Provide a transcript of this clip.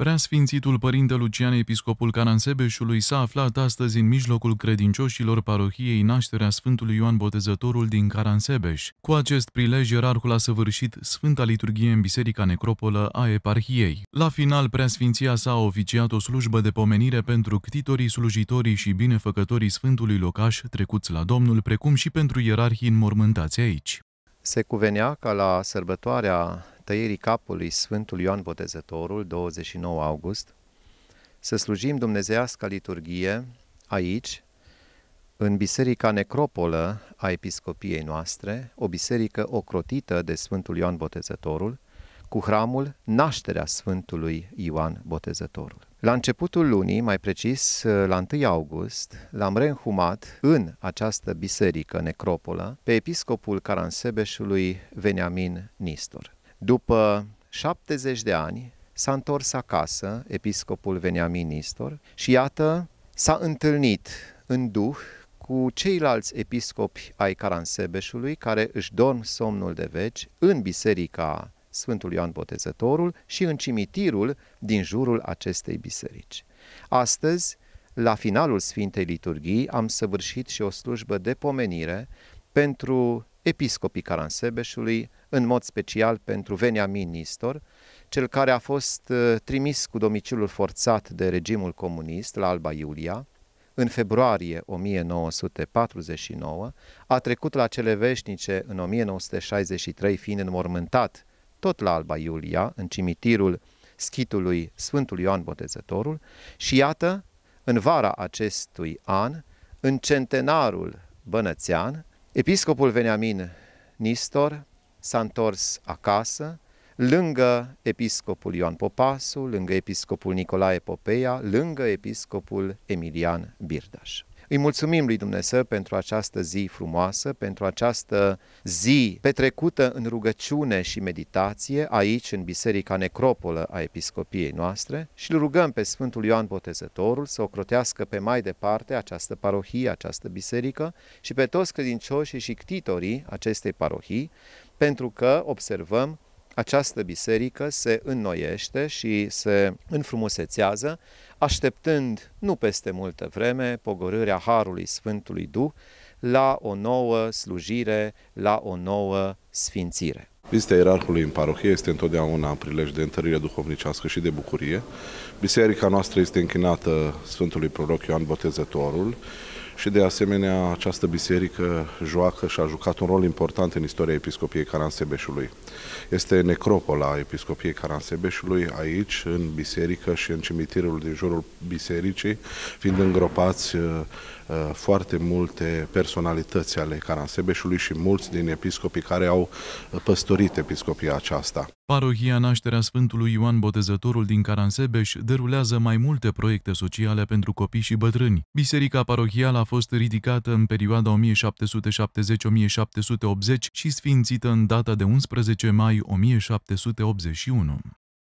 Preasfințitul Părinte Lucian, episcopul Caransebeșului, s-a aflat astăzi în mijlocul credincioșilor parohiei nașterea Sfântului Ioan Botezătorul din Caransebeș. Cu acest prilej, ierarhul a săvârșit Sfânta Liturghie în Biserica Necropolă a eparhiei. La final, preasfinția s-a oficiat o slujbă de pomenire pentru ctitorii, slujitorii și binefăcătorii Sfântului Locaș trecuți la Domnul, precum și pentru ierarhii înmormântați aici. Se cuvenea ca la sărbătoarea tăierii capului Sfântul Ioan Botezătorul, 29 august, să slujim dumnezeiasca liturghie aici, în biserica necropolă a episcopiei noastre, o biserică ocrotită de Sfântul Ioan Botezătorul, cu hramul Nașterea Sfântului Ioan Botezătorul. La începutul lunii, mai precis la 1 august, l-am reînhumat în această biserică necropolă pe episcopul Caransebeșului Veniamin Nistor. După 70 de ani, s-a întors acasă episcopul Veniamin Nistor și iată, s-a întâlnit în duh cu ceilalți episcopi ai Caransebeșului care își dorm somnul de veci în biserica Sfântul Ioan Botezătorul și în cimitirul din jurul acestei biserici. Astăzi, la finalul Sfintei Liturghii, am săvârșit și o slujbă de pomenire pentru episcopii Caransebeșului, în mod special pentru venia Ministor, cel care a fost uh, trimis cu domiciliul forțat de regimul comunist la Alba Iulia, în februarie 1949, a trecut la cele veșnice în 1963, fiind înmormântat tot la Alba Iulia, în cimitirul schitului Sfântul Ioan Botezătorul și iată, în vara acestui an, în centenarul bănățean, Episcopul Veniamin Nistor s-a întors acasă, lângă episcopul Ioan Popasu, lângă episcopul Nicolae Popeia, lângă episcopul Emilian Birdaș. Îi mulțumim lui Dumnezeu pentru această zi frumoasă, pentru această zi petrecută în rugăciune și meditație aici în Biserica Necropolă a Episcopiei noastre și îl rugăm pe Sfântul Ioan Botezătorul să ocrotească pe mai departe această parohie, această biserică și pe toți credincioșii și ctitorii acestei parohii, pentru că observăm această biserică se înnoiește și se înfrumusețează, așteptând nu peste multă vreme pogorârea Harului Sfântului Duh la o nouă slujire, la o nouă sfințire. Vizita ierarhului în parohie este întotdeauna în prilej de întărire duhovnicească și de bucurie. Biserica noastră este închinată Sfântului Proroc Ioan Botezătorul și de asemenea această biserică joacă și a jucat un rol important în istoria Episcopiei Caransebeșului. Este necropola Episcopiei Caransebeșului aici, în biserică și în cimitirul din jurul bisericii, fiind îngropați uh, uh, foarte multe personalități ale Caransebeșului și mulți din episcopii care au uh, păstorit episcopia aceasta. Parohia Nașterea Sfântului Ioan Botezătorul din Caransebeș derulează mai multe proiecte sociale pentru copii și bătrâni. Biserica parohială a fost ridicată în perioada 1770-1780 și sfințită în data de 11 mai 1781.